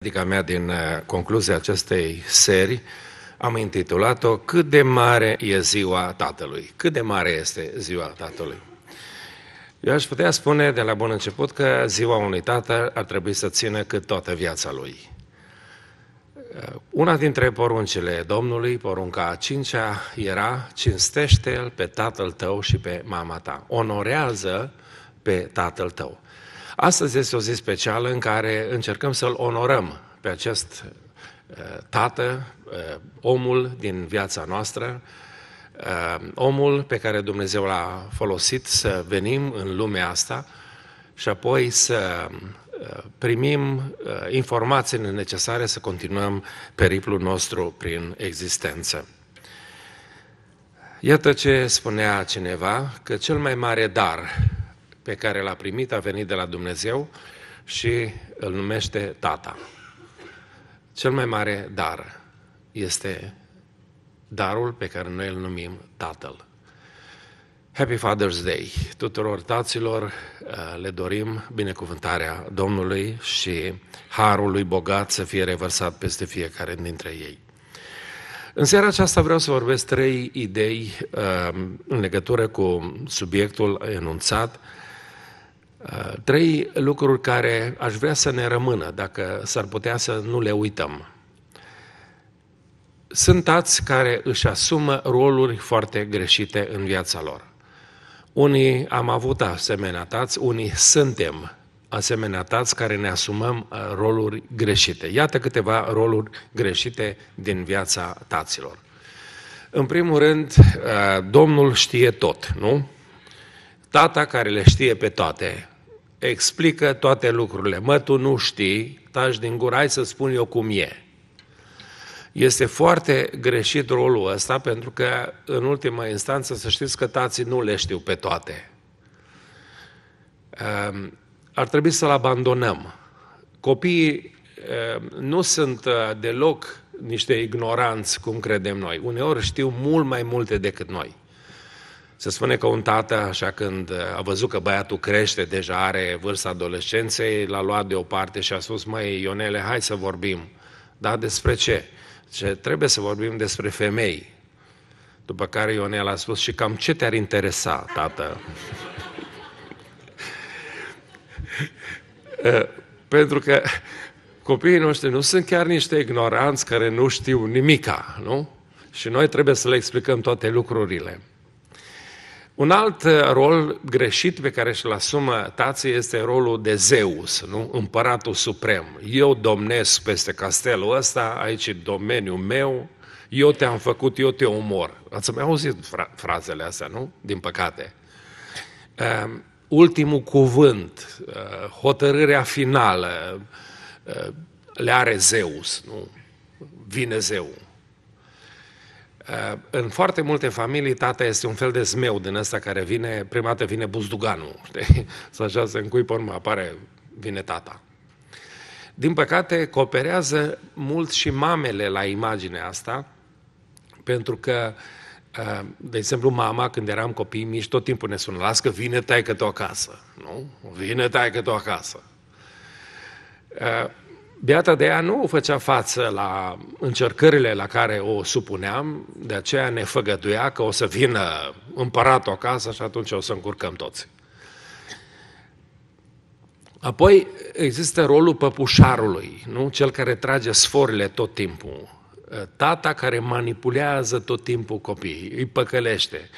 Adica mea din uh, concluzia acestei serii am intitulat-o Cât de mare e ziua Tatălui? Cât de mare este ziua Tatălui? Eu aș putea spune de la bun început că ziua unui tată ar trebui să țină cât toată viața lui. Uh, una dintre poruncile Domnului, porunca a cincea, era cinstește-l pe tatăl tău și pe mama ta. Onorează pe tatăl tău. Astăzi este o zi specială în care încercăm să-l onorăm pe acest eh, tată, eh, omul din viața noastră, eh, omul pe care Dumnezeu l-a folosit să venim în lumea asta și apoi să primim informații necesare să continuăm periplul nostru prin existență. Iată ce spunea cineva, că cel mai mare dar pe care l-a primit a venit de la Dumnezeu și îl numește Tata. Cel mai mare dar este darul pe care noi îl numim Tatăl. Happy Father's Day! Tuturor taților le dorim binecuvântarea Domnului și harul lui bogat să fie revărsat peste fiecare dintre ei. În seara aceasta vreau să vorbesc trei idei um, în legătură cu subiectul enunțat, Uh, trei lucruri care aș vrea să ne rămână, dacă s-ar putea să nu le uităm. Sunt ați care își asumă roluri foarte greșite în viața lor. Unii am avut asemenea tați, unii suntem asemenea tați care ne asumăm uh, roluri greșite. Iată câteva roluri greșite din viața taților. În primul rând, uh, Domnul știe tot, nu? Tata care le știe pe toate, explică toate lucrurile. Mă, tu nu știi, taci din gură, hai să spun eu cum e. Este foarte greșit rolul ăsta pentru că, în ultima instanță, să știți că tații nu le știu pe toate. Ehm, ar trebui să-l abandonăm. Copiii ehm, nu sunt uh, deloc niște ignoranți, cum credem noi. Uneori știu mult mai multe decât noi. Se spune că un tată, așa când uh, a văzut că băiatul crește, deja are vârsta adolescenței, l-a luat deoparte și a spus, măi Ionele, hai să vorbim. Dar despre ce? Ce trebuie să vorbim despre femei. După care Ionel a spus, și cam ce te-ar interesa, tată? Uh, pentru că copiii noștri nu sunt chiar niște ignoranți care nu știu nimica, nu? Și noi trebuie să le explicăm toate lucrurile. Un alt uh, rol greșit pe care și-l asumă tații este rolul de Zeus, nu? împăratul suprem. Eu domnesc peste castelul ăsta, aici e domeniul meu, eu te-am făcut, eu te omor. Ați mai auzit fra- frazele astea, nu? Din păcate. Uh, ultimul cuvânt, uh, hotărârea finală, uh, le are Zeus, nu? Vine Zeus. Eh, în foarte multe familii, tata este un fel de zmeu din ăsta care vine, prima dată vine buzduganul, știi? Să așa se încuipă, urmă apare, vine tata. Din păcate, cooperează mult și mamele la imaginea asta, pentru că, eh, de exemplu, mama, când eram copii mici, tot timpul ne sună, las că vine taică-te acasă, nu? Vine taică-te acasă. Eh, Beata de ea nu făcea față la încercările la care o supuneam, de aceea ne făgăduia că o să vină împăratul acasă și atunci o să încurcăm toți. Apoi există rolul păpușarului, nu? cel care trage sforile tot timpul, tata care manipulează tot timpul copiii, îi păcălește.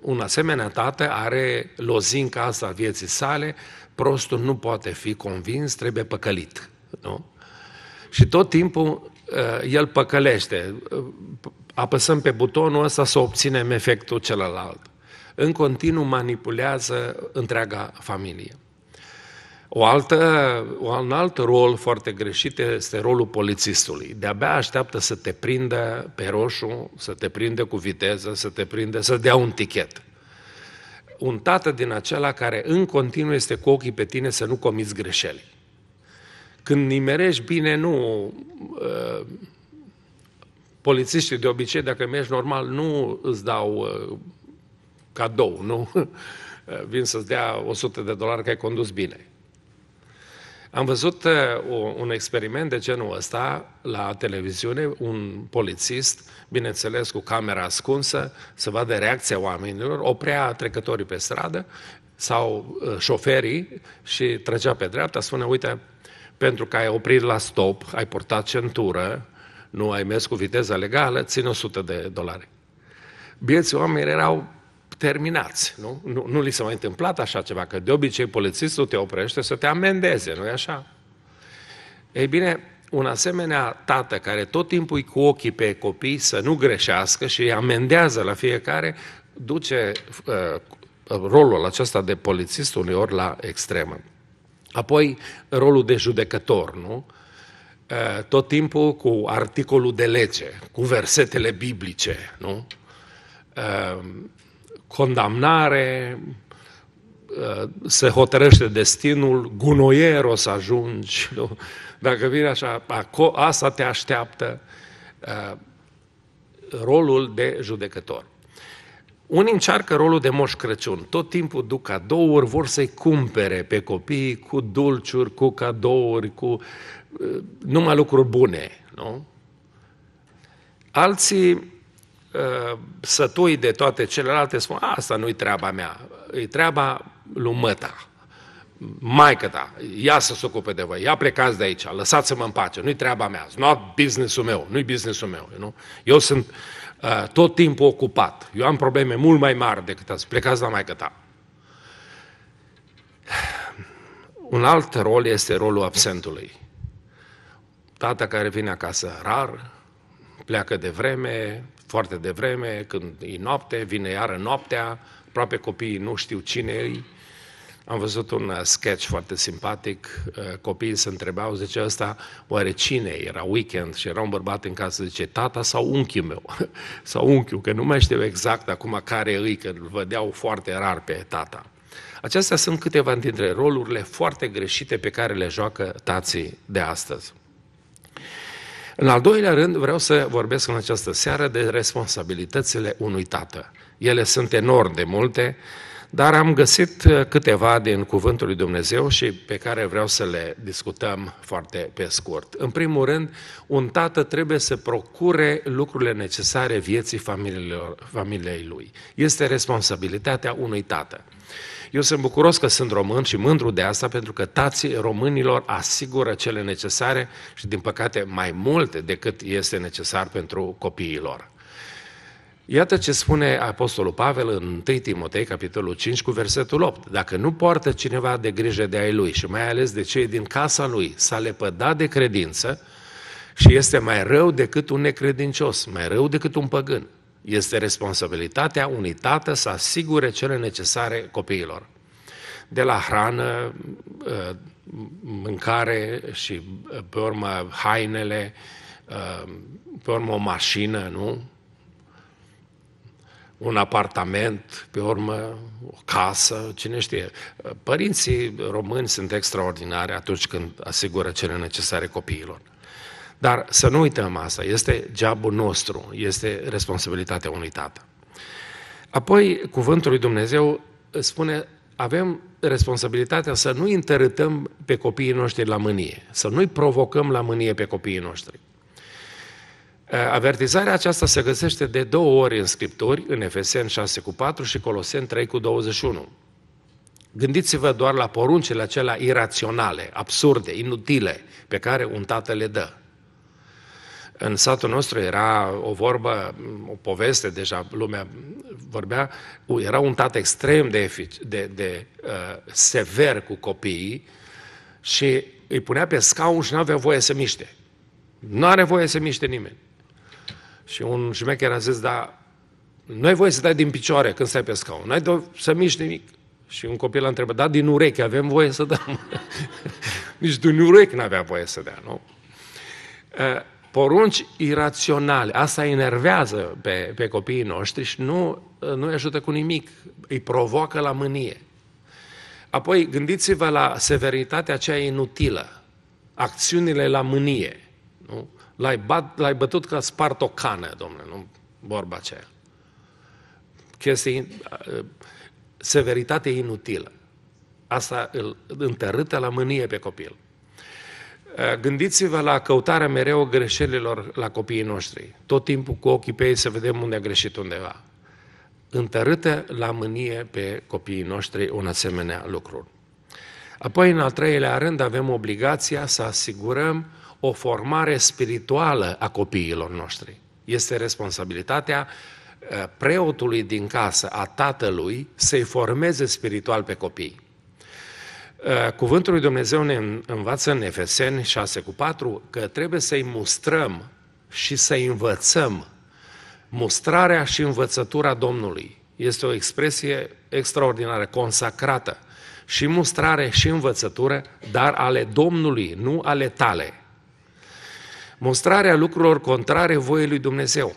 Un asemenea tată are lozinca asta vieții sale, prostul nu poate fi convins, trebuie păcălit nu? Și tot timpul eh, el păcălește. Apăsăm pe butonul ăsta să obținem efectul celălalt. În continuu manipulează întreaga familie. O altă, un alt rol foarte greșit este rolul polițistului. De-abia așteaptă să te prindă pe roșu, să te prinde cu viteză, să te prinde, să dea un tichet. Un tată din acela care în continuu este cu ochii pe tine să nu comiți greșeli. Când nimerești bine, nu... Uh, polițiștii de obicei, dacă mergi normal, nu îți dau uh, cadou, nu? Uh, vin să-ți dea 100 de dolari că ai condus bine. Am văzut uh, un experiment de genul ăsta la televiziune, un polițist, bineînțeles cu camera ascunsă, să vadă reacția oamenilor, oprea trecătorii pe stradă sau uh, șoferii și trăgea pe dreapta, spune, uite, pentru că ai oprit la stop, ai portat centură, nu ai mers cu viteza legală, țin 100 de dolari. Bieții oameni erau terminați, nu? nu? Nu li s-a mai întâmplat așa ceva, că de obicei polițistul te oprește să te amendeze, nu-i așa? Ei bine, un asemenea tată care tot timpul e cu ochii pe copii să nu greșească și îi amendează la fiecare, duce uh, rolul acesta de polițist uneori la extremă. Apoi, rolul de judecător, nu? Eh, tot timpul cu articolul de lege, cu versetele biblice, nu? Eh, condamnare, eh, se hotărăște destinul, gunoier o să ajungi, nu? Dacă vine așa, asta te așteaptă rolul de judecător. Unii încearcă rolul de moș Crăciun, tot timpul duc cadouri, vor să-i cumpere pe copii cu dulciuri, cu cadouri, cu uh, numai lucruri bune, nu? Alții uh, sătui de toate celelalte spun, asta nu-i treaba mea, e treaba lui măta, maică ta, ia să se ocupe de voi, ia plecați de aici, lăsați-mă în pace, nu-i treaba mea, nu not business-ul meu, nu-i business-ul meu, nu? Eu sunt, uh, tot timpul ocupat. Eu am probleme mult mai mari decât ați plecați la maică ta. Un alt rol este rolul absentului. Tata care vine acasă rar, pleacă de vreme, foarte de vreme, când e noapte, vine iară noaptea, aproape copiii nu știu cine e, am văzut un uh, sketch foarte simpatic, uh, copiii se întrebau, zice ăsta, oare cine? Era weekend și era un bărbat în casă, zice, tata sau unchiul meu? sau unchiul, că nu mai știu exact acum care îi, că îl vedeau foarte rar pe tata. Acestea sunt câteva dintre rolurile foarte greșite pe care le joacă tații de astăzi. În al doilea rând, vreau să vorbesc în această seară de responsabilitățile unui tată. Ele sunt enorm de multe, dar am găsit uh, câteva din Cuvântul lui Dumnezeu și pe care vreau să le discutăm foarte pe scurt. În primul rând, un tată trebuie să procure lucrurile necesare vieții familiei lui. Este responsabilitatea unui tată. Eu sunt bucuros că sunt român și mândru de asta, pentru că tații românilor asigură cele necesare și, din păcate, mai multe decât este necesar pentru copiii lor. Iată ce spune Apostolul Pavel în 1 Timotei, capitolul 5, cu versetul 8. Dacă nu poartă cineva de grijă de ai lui și mai ales de cei din casa lui, s-a lepădat de credință și este mai rău decât un necredincios, mai rău decât un păgân. Este responsabilitatea unui tată să asigure cele necesare copiilor. De la hrană, ă, mâncare și, ă, pe urmă, hainele, ă, pe urmă, o mașină, nu? un apartament, pe urmă o casă, cine știe. Părinții români sunt extraordinari atunci când asigură cele necesare copiilor. Dar să nu uităm asta, este geabul nostru, este responsabilitatea unui tată. Apoi, cuvântul lui Dumnezeu spune, avem responsabilitatea să nu întărâtăm pe copiii noștri la mânie, să nu-i provocăm la mânie pe copiii noștri. Eh, avertizarea aceasta se găsește de două ori în Scripturi, în Efeseni 6 cu 4 și Coloseni 3 cu 21. Gândiți-vă doar la poruncile acelea iraționale, absurde, inutile, pe care un tată le dă. În satul nostru era o vorbă, o poveste, deja lumea vorbea, era un tată extrem de, efic- de, de uh, sever cu copiii și îi punea pe scaun și nu avea voie să miște. Nu are voie să miște nimeni. Și un șmecher a zis, da, nu ai voie să dai din picioare când stai pe scaun, nu ai să miști nimic. Și un copil a întrebat, da, din urechi avem voie să dăm. Nici din urechi n-avea voie să dea, nu? Porunci iraționale, asta enervează pe, pe copiii noștri și nu, nu îi ajută cu nimic, îi provoacă la mânie. Apoi gândiți-vă la severitatea aceea inutilă, acțiunile la mânie. Nu? L-ai, bat, l-ai bătut ca spart o cană, domnule, nu vorba aceea. Chestii, uh, severitate inutilă. Asta îl întărâtă la mânie pe copil. Uh, gândiți-vă la căutarea mereu greșelilor la copiii noștri. Tot timpul cu ochii pe ei să vedem unde a greșit undeva. Întărâtă la mânie pe copiii noștri un asemenea lucru. Apoi, în al treilea rând, avem obligația să asigurăm o formare spirituală a copiilor noștri. Este responsabilitatea eh, preotului din casă, a tatălui, să-i formeze spiritual pe copii. Eh, cuvântul lui Dumnezeu ne învață în Efeseni 6 cu 4 că trebuie să-i mustrăm și să-i învățăm. Mustrarea și învățătura Domnului este o expresie extraordinară, consacrată. Și mustrare și învățătură, dar ale Domnului, nu ale tale. Mostrarea lucrurilor contrare voiei lui Dumnezeu.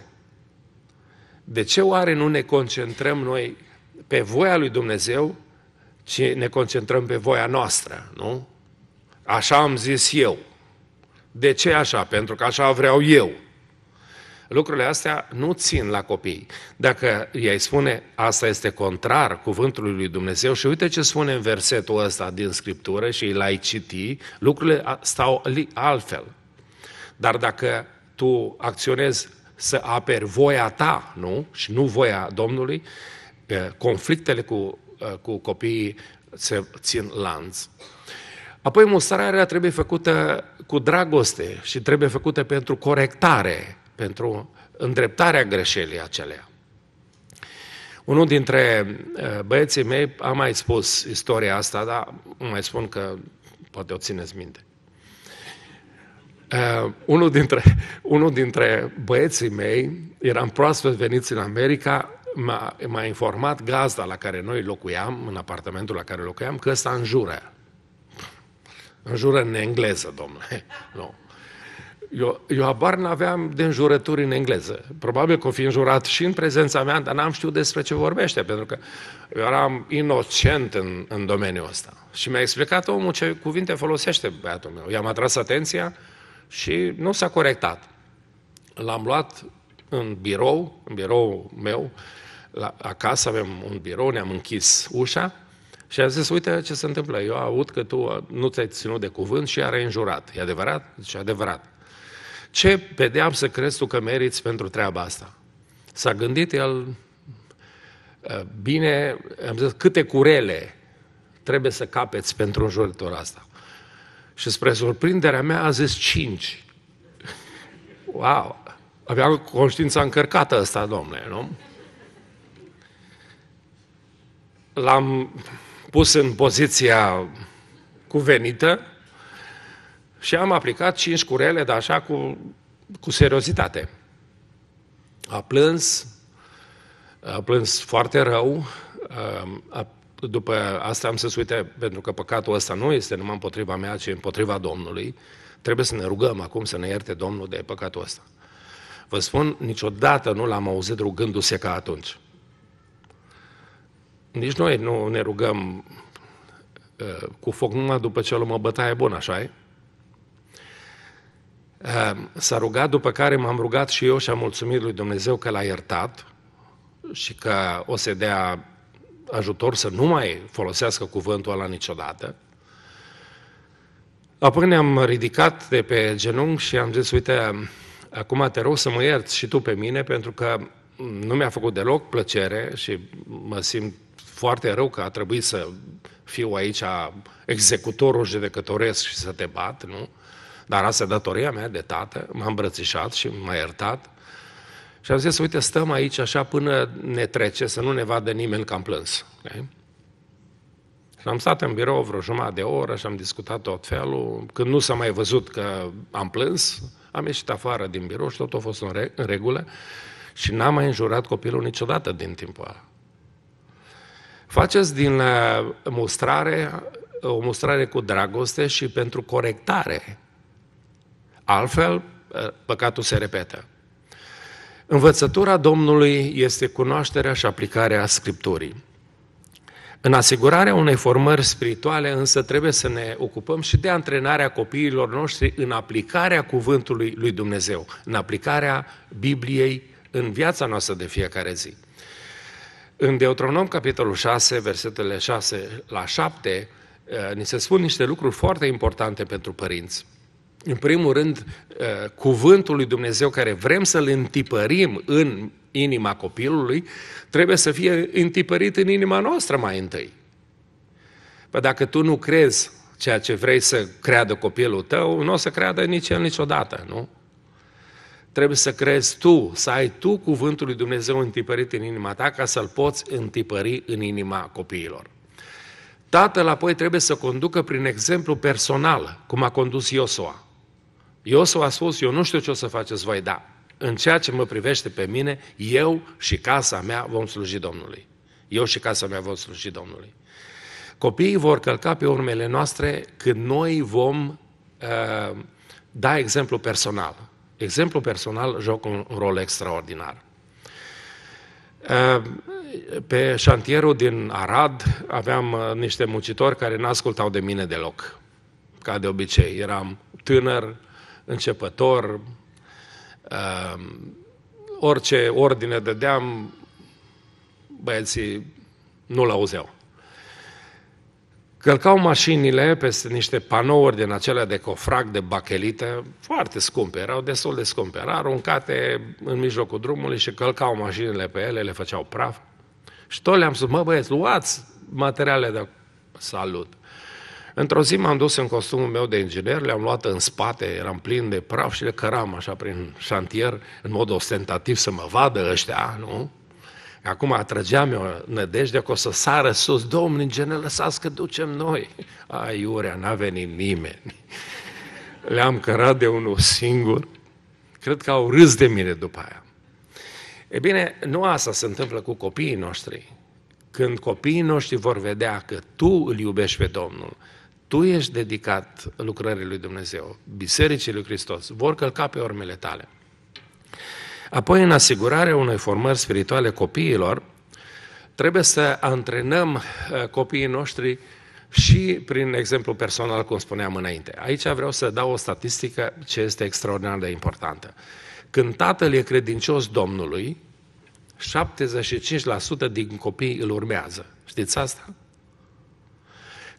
De ce oare nu ne concentrăm noi pe voia lui Dumnezeu, ci ne concentrăm pe voia noastră, nu? Așa am zis eu. De ce așa? Pentru că așa vreau eu. Lucrurile astea nu țin la copii. Dacă ei spune, asta este contrar cuvântului lui Dumnezeu și uite ce spune în versetul ăsta din Scriptură și îl ai citi, lucrurile stau altfel. Dar dacă tu acționezi să aperi voia ta, nu? Și nu voia Domnului, eh, conflictele cu, eh, cu copiii se țin lanț. Apoi mustrarea trebuie făcută cu dragoste și trebuie făcută pentru corectare, pentru îndreptarea greșelii acelea. Unul dintre eh, băieții mei a mai spus istoria asta, dar mai spun că poate o țineți minte. Uh, unul, dintre, unul dintre băieții mei, eram proaspăt veniți în America, m-a, m-a informat gazda la care noi locuiam, în apartamentul la care locuiam, că ăsta înjură. Înjură în engleză, domnule. Nu. Eu, eu abar n-aveam de înjurături în engleză. Probabil că o fi înjurat și în prezența mea, dar n-am știut despre ce vorbește, pentru că eu eram inocent în, în domeniul ăsta. Și mi-a explicat omul ce cuvinte folosește băiatul meu. I-am atras atenția, și nu s-a corectat. L-am luat în birou, în birou meu, la, acasă avem un birou, ne-am închis ușa și am zis, uite ce se întâmplă, eu aud că tu uh, nu ți-ai ținut de cuvânt și a înjurat. E adevărat? Și adevărat. Ce pedeapsă crezi tu că meriți pentru treaba asta? S-a gândit el, uh, bine, am zis, câte curele trebuie să capeți pentru înjurătura asta. Și spre surprinderea mea a zis 5. Wow! Avea conștiința încărcată ăsta, domnule, nu? L-am pus în poziția cuvenită și am aplicat cinci curele, dar așa cu, cu seriozitate. A plâns, a plâns foarte rău, a după asta am să uite, pentru că păcatul ăsta nu este numai împotriva mea, ci împotriva Domnului, trebuie să ne rugăm acum să ne ierte Domnul de păcatul ăsta. Vă spun, niciodată nu l-am auzit rugându-se ca atunci. Nici noi nu ne rugăm uh, cu foc numai după ce luăm o bătaie bună, așa e? Uh, s-a rugat, după care m-am rugat și eu și am mulțumit lui Dumnezeu că l-a iertat și că o să dea ajutor să nu mai folosească cuvântul ăla niciodată. Apoi ne-am ridicat de pe genunchi și am zis, uite, acum te rog să mă ierți și tu pe mine, pentru că nu mi-a făcut deloc plăcere și mă simt foarte rău că a trebuit să fiu aici executorul judecătoresc și să te bat, nu? Dar asta e datoria mea de tată, m-a îmbrățișat și m-a iertat. Și am zis, uite, stăm aici așa până ne trece, să nu ne vadă nimeni că am plâns. Okay? Și am stat în birou vreo jumătate de oră și am discutat tot felul. Când nu s-a mai văzut că am plâns, am ieșit afară din birou și tot a fost în, re- în regulă și n-am mai înjurat copilul niciodată din timpul ăla. Faceți din uh, mustrare o mustrare cu dragoste și pentru corectare. Altfel, uh, păcatul se repetă. Învățătura Domnului este cunoașterea și aplicarea Scripturii. În asigurarea unei formări spirituale, însă, trebuie să ne ocupăm și de antrenarea copiilor noștri în aplicarea cuvântului lui Dumnezeu, în aplicarea Bibliei în viața noastră de fiecare zi. În Deuteronom, capitolul 6, versetele 6 la 7, eh, ni se spun niște lucruri foarte importante pentru părinți în primul rând, uh, cuvântul lui Dumnezeu care vrem să-l întipărim în inima copilului, trebuie să fie întipărit în inima noastră mai întâi. Păi dacă tu nu crezi ceea ce vrei să creadă copilul tău, nu o să creadă nici el niciodată, nu? Trebuie să crezi tu, să ai tu cuvântul lui Dumnezeu întipărit în inima ta ca să-l poți întipări în inima copiilor. Tatăl apoi trebuie să conducă prin exemplu personal, cum a condus Iosua. Iosua a spus, eu nu știu ce o să faceți voi, da, în ceea ce mă privește pe mine, eu și casa mea vom sluji Domnului. Eu și casa mea vom sluji Domnului. Copiii vor călca pe urmele noastre când noi vom uh, da exemplu personal. Exemplu personal joacă un rol extraordinar. Uh, pe șantierul din Arad aveam uh, niște muncitori care n-ascultau de mine deloc, ca de obicei. Eram tânăr, începător, uh, orice ordine dădeam, băieții nu-l auzeau. Călcau mașinile peste niște panouri din acelea de cofrag, de bachelită, foarte scumpe, erau destul de scumpe, erau aruncate în mijlocul drumului și călcau mașinile pe ele, le făceau praf. Și tot le-am spus, mă băieți, luați materiale de Salut! Într-o zi m-am dus în costumul meu de inginer, le-am luat în spate, eram plin de praf și le căram așa prin șantier, în mod ostentativ să mă vadă ăștia, nu? Acum atrăgeam eu nădejde că o să sară sus, domnul inginer, lăsați că ducem noi. Ai, iurea, n-a venit nimeni. Le-am cărat de unul singur. Cred că au râs de mine după aia. E bine, nu asta se întâmplă cu copiii noștri. Când copiii noștri vor vedea că tu îl iubești pe Domnul, tu ești dedicat lucrării lui Dumnezeu, Bisericii lui Hristos, vor călca pe urmele tale. Apoi, în asigurarea unei formări spirituale copiilor, trebuie să antrenăm uh, copiii noștri și prin exemplu personal, cum spuneam înainte. Aici vreau să dau o statistică ce este extraordinar de importantă. Când tatăl e credincios Domnului, 75% din copii îl urmează. Știți asta?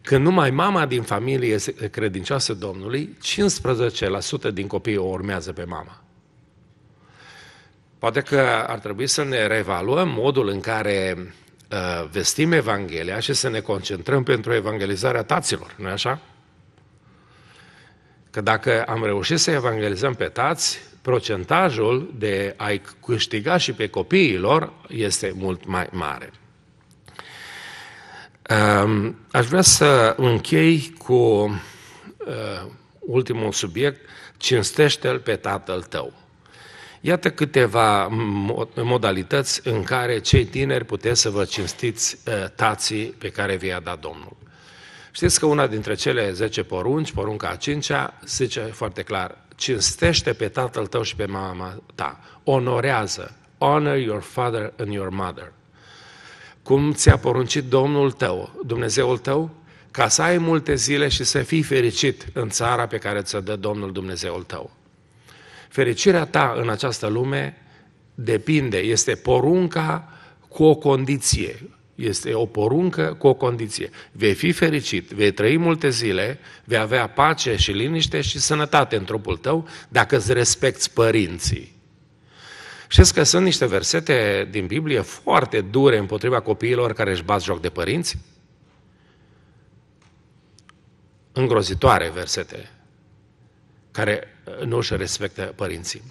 Când numai mama din familie este credincioasă Domnului, 15% din copii o urmează pe mama. Poate că ar trebui să ne reevaluăm modul în care uh, vestim Evanghelia și să ne concentrăm pentru evangelizarea taților, nu așa? Că dacă am reușit să evangelizăm pe tați, procentajul de a-i câștiga și pe copiilor este mult mai mare. Aș vrea să închei cu uh, ultimul subiect, cinstește-l pe tatăl tău. Iată câteva modalități în care cei tineri puteți să vă cinstiți uh, tații pe care vi-a dat Domnul. Știți că una dintre cele 10 porunci, porunca a cincea, zice foarte clar, cinstește pe tatăl tău și pe mama ta, onorează, honor your father and your mother cum ți-a poruncit Domnul tău, Dumnezeul tău, ca să ai multe zile și să fii fericit în țara pe care ți-o dă Domnul Dumnezeul tău. Fericirea ta în această lume depinde, este porunca cu o condiție. Este o poruncă cu o condiție. Vei fi fericit, vei trăi multe zile, vei avea pace și liniște și sănătate în trupul tău dacă îți respecti părinții. Știți că sunt niște versete din Biblie foarte dure împotriva copiilor care își bat joc de părinți? Îngrozitoare versete care uh, nu își respectă părinții.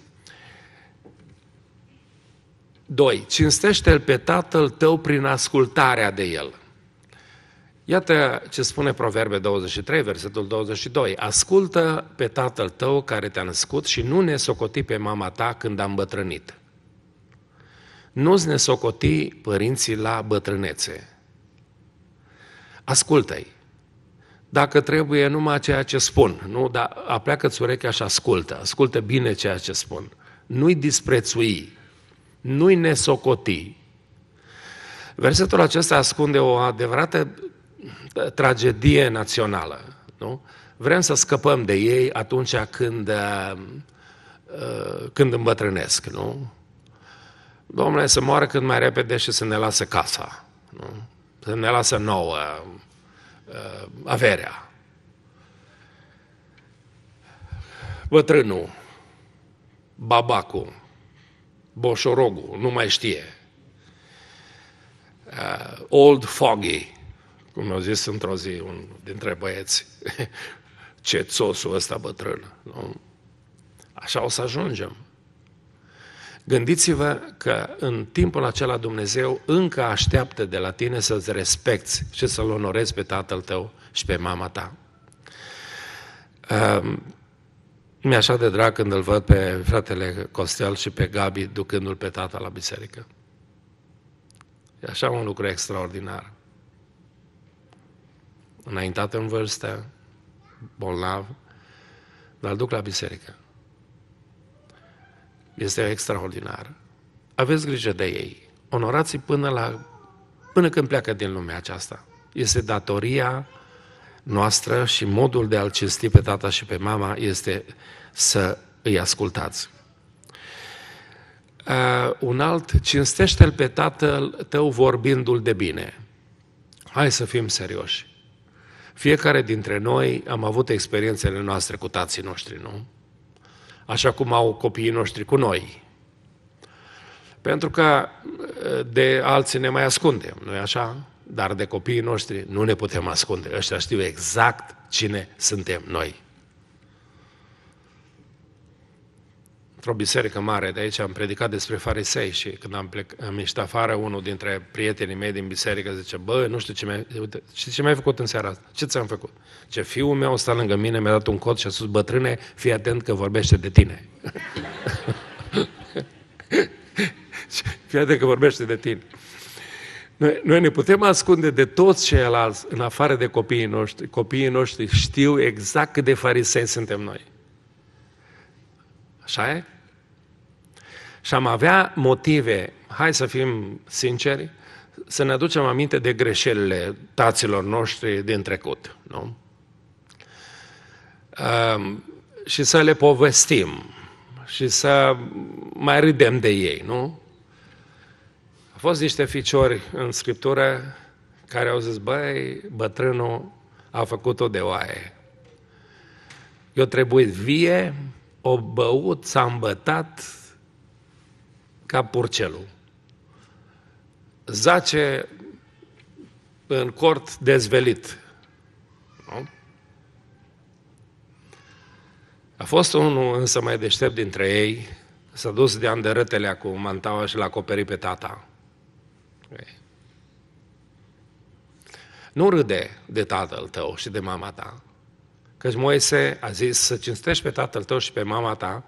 2. Cinstește-l pe tatăl tău prin ascultarea de el. Iată ce spune Proverbe 23, versetul 22. Ascultă pe tatăl tău care te-a născut și nu ne socoti pe mama ta când a îmbătrânit nu-ți socoti părinții la bătrânețe. Ascultă-i. Dacă trebuie numai ceea ce spun, nu? Dar apleacă-ți urechea și ascultă. Ascultă bine ceea ce spun. Nu-i disprețui, nu-i nesocoti. Versetul acesta ascunde o adevărată tragedie națională. Nu? Vrem să scăpăm de ei atunci când, uh, uh, când îmbătrânesc, nu? Domnule, să moară cât mai repede și să ne lasă casa, nu? să ne lasă nouă uh, averea. Bătrânul, babacul, boșorogul, nu mai știe. Uh, old foggy, cum mi-a zis într-o zi un dintre băieți, ce țosul ăsta bătrân. Nu? Așa o să ajungem. Gândiți-vă că în timpul acela Dumnezeu încă așteaptă de la tine să-ți respecti și să-L onorezi pe tatăl tău și pe mama ta. Ehm, mi-e așa de drag când îl văd pe fratele Costel și pe Gabi ducându-l pe tata la biserică. E așa un lucru extraordinar. Înaintat în vârstă, bolnav, dar duc la biserică este extraordinară. Aveți grijă de ei. Onorați-i până, la, până când pleacă din lumea aceasta. Este datoria noastră și modul de a-L cinsti pe tata și pe mama este să îi ascultați. Uh, un alt, cinstește-l pe tatăl tău vorbindu-l de bine. Hai să fim serioși. Fiecare dintre noi am avut experiențele noastre cu tații noștri, nu? așa cum au copiii noștri cu noi. Pentru că de alții ne mai ascundem, nu-i așa? Dar de copiii noștri nu ne putem ascunde. Ăștia știu exact cine suntem noi. într-o biserică mare de aici, am predicat despre farisei și când am, plec, am ieșit afară, unul dintre prietenii mei din biserică zice, bă, nu știu ce mi-ai, uite, ce mi-ai făcut în seara asta, ce ți-am făcut? Ce fiul meu stă lângă mine, mi-a dat un cot și a spus, bătrâne, fii atent că vorbește de tine. fii atent că vorbește de tine. Noi, noi ne putem ascunde de toți ceilalți în afară de copiii noștri. Copiii noștri știu exact cât de farisei suntem noi. Așa e? Și am avea motive, hai să fim sinceri, să ne aducem aminte de greșelile taților noștri din trecut, nu? și să le povestim și să mai râdem de ei, nu? Au fost niște ficiori în Scriptură care au zis, băi, bătrânul a făcut-o de oaie. Eu trebuie vie, o băut, s-a îmbătat, ca purcelul. Zace în cort dezvelit. Nu? A fost unul însă mai deștept dintre ei, s-a dus de anderătelea cu mantaua și l-a acoperit pe tata. Nu râde de tatăl tău și de mama ta, căci Moise a zis să cinstești pe tatăl tău și pe mama ta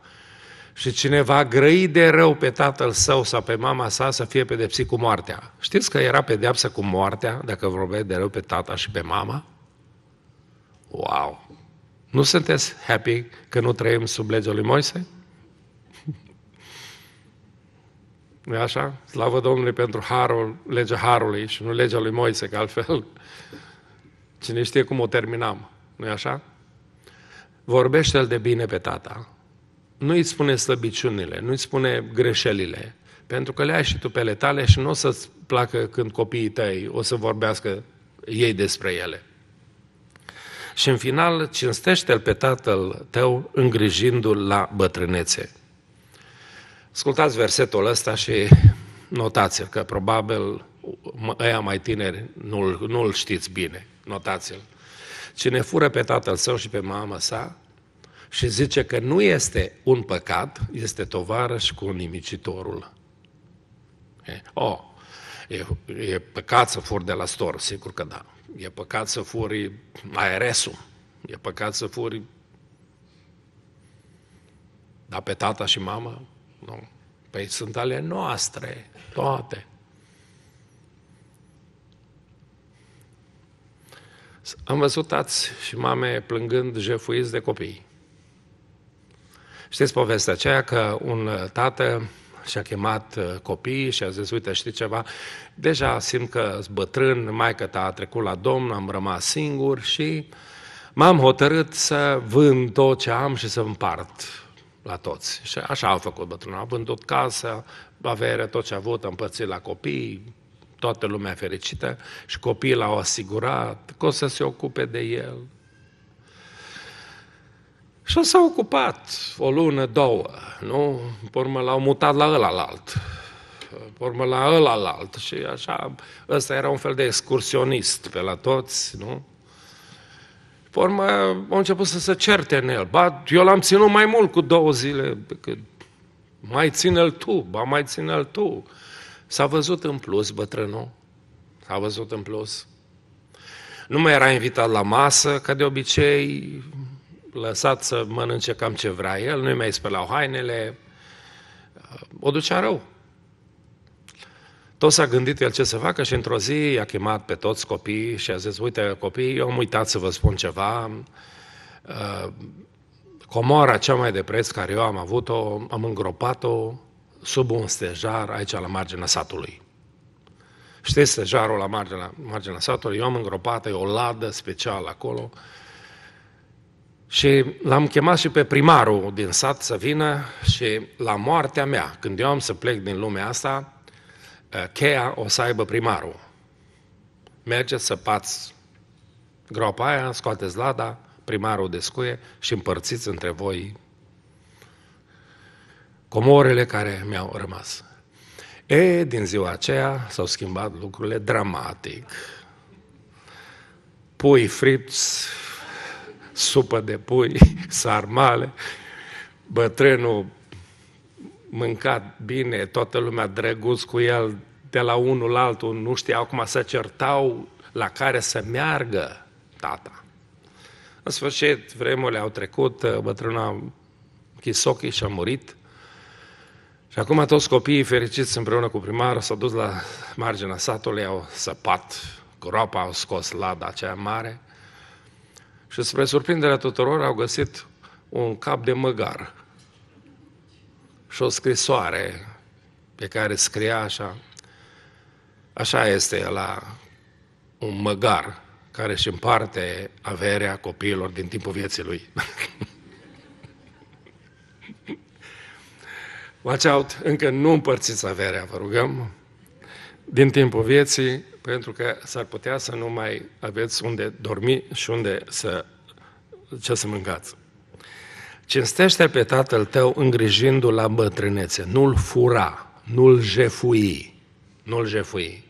și cine va grăi de rău pe tatăl său sau pe mama sa să fie pedepsit cu moartea. Știți că era pedeapsă cu moartea dacă vorbeai de rău pe tata și pe mama? Wow! Nu sunteți happy că nu trăim sub legea lui Moise? nu așa? Slavă Domnului pentru harul, legea harului și nu legea lui Moise, că altfel cine știe cum o terminam, nu e așa? Vorbește-l de bine pe tata, nu îi spune slăbiciunile, nu îi spune greșelile, pentru că le ai și tu pe ale tale și nu o să-ți placă când copiii tăi o să vorbească ei despre ele. Și în final, cinstește-l pe tatăl tău îngrijindu-l la bătrânețe. Ascultați versetul ăsta și notați-l, că probabil ăia mai tineri nu-l, nu știți bine. Notați-l. Cine fură pe tatăl său și pe mama sa, și zice că nu este un păcat, este tovarăș cu nimicitorul. E, oh, e, e păcat să furi de la stor, sigur că da. E păcat să furi aeresul. e păcat să furi da pe tata și mama, nu. Păi sunt ale noastre, toate. Am văzut tați și mame plângând jefuiți de copii. Știți povestea aceea că un uh, tată și-a chemat uh, copiii și a zis, uite, știi ceva, deja simt că bătrân, maică ta a trecut la domn, am rămas singur și m-am hotărât să vând tot ce am și să împart la toți. Și așa au făcut bătrânul, a vândut casă, avere, tot ce a avut, a împărțit la copii, toată lumea fericită și copiii l-au asigurat că o să se ocupe de el, și s-a ocupat o lună, două, nu? Pormă l-au mutat la ăla la alt. Pormă la ăla la alt. Și așa, ăsta era un fel de excursionist pe la toți, nu? Pormă au început să se certe în el. Ba, eu l-am ținut mai mult cu două zile decât mai ține-l tu, ba mai ține-l tu. S-a văzut în plus, bătrânul. S-a văzut în plus. Nu mai era invitat la masă, ca de obicei, lăsat să mănânce cam ce vrea el, nu-i mai spălau hainele, o ducea rău. Tot s-a gândit el ce să facă și într-o zi i-a chemat pe toți copiii și a zis, uite copii, eu am uitat să vă spun ceva, uh, comora cea mai de preț care eu am avut-o, am îngropat-o sub un stejar aici la marginea satului. Știți stejarul la marginea, marginea satului? Eu am îngropat, e o ladă specială acolo, și l-am chemat și pe primarul din sat să vină și la moartea mea, când eu am să plec din lumea asta, eh, cheia o să aibă primarul. Mergeți, pați groapa aia, scoateți lada, primarul descuie și împărțiți între voi comorele care mi-au rămas. E, din ziua aceea s-au schimbat lucrurile dramatic. Pui fripți supă de pui, sarmale, bătrânul mâncat bine, toată lumea drăguț cu el, de la unul la altul, nu știau cum să certau la care să meargă tata. În sfârșit, vremurile au trecut, bătrâna Chisochi și-a murit, și acum toți copiii fericiți împreună cu primarul s-au dus la marginea satului, au săpat groapa, au scos lada aceea mare și spre surprinderea tuturor au găsit un cap de măgar și o scrisoare pe care scria așa, așa este la un măgar care își împarte averea copiilor din timpul vieții lui. Watch out, încă nu împărțiți averea, vă rugăm din timpul vieții, pentru că s-ar putea să nu mai aveți unde dormi și unde să, ce să mâncați. Cinstește pe tatăl tău îngrijindu-l la bătrânețe. Nu-l fura, nu-l jefui, nu-l jefui.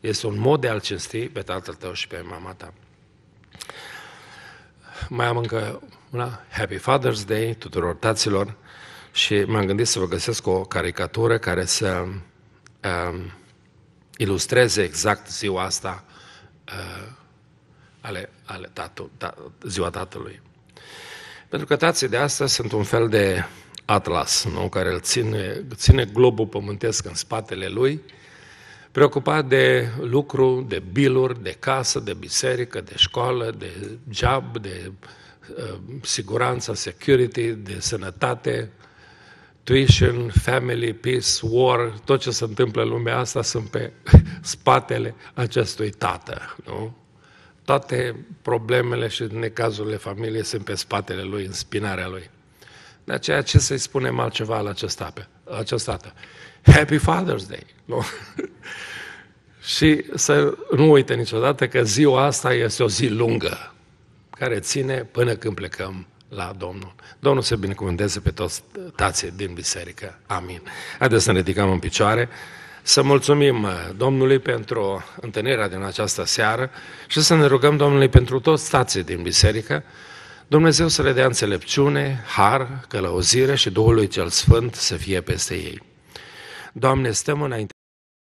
Este un mod de a-l cinsti pe tatăl tău și pe mama ta. Mai am încă una. Happy Father's Day tuturor taților și m-am gândit să vă găsesc o caricatură care să uh, ilustreze exact ziua asta uh, ale, ale tatu, ta, ziua tatălui. Pentru că tații de astăzi sunt un fel de atlas, nu? care îl ține, ține globul pământesc în spatele lui, preocupat de lucru, de biluri, de casă, de biserică, de școală, de job, de uh, siguranță, security, de sănătate, uh, tuition, family, peace, war, tot ce se întâmplă în lumea asta sunt pe spatele acestui tată, nu? Toate problemele și necazurile familiei sunt pe spatele lui, în spinarea lui. De aceea ce să-i spunem altceva la acest tată? Acest tată? Happy Father's Day! Nu? și să nu uite niciodată că ziua asta este o zi lungă, care ține până când plecăm la Domnul. Domnul să binecuvânteze pe toți tații din biserică. Amin. Haideți să ne ridicăm în picioare, să mulțumim uh, Domnului pentru întâlnirea din această seară și să ne rugăm Domnului pentru toți stații din biserică, Dumnezeu să le dea înțelepciune, har, călăuzire și Duhului cel Sfânt să fie peste ei. Doamne, stăm înainte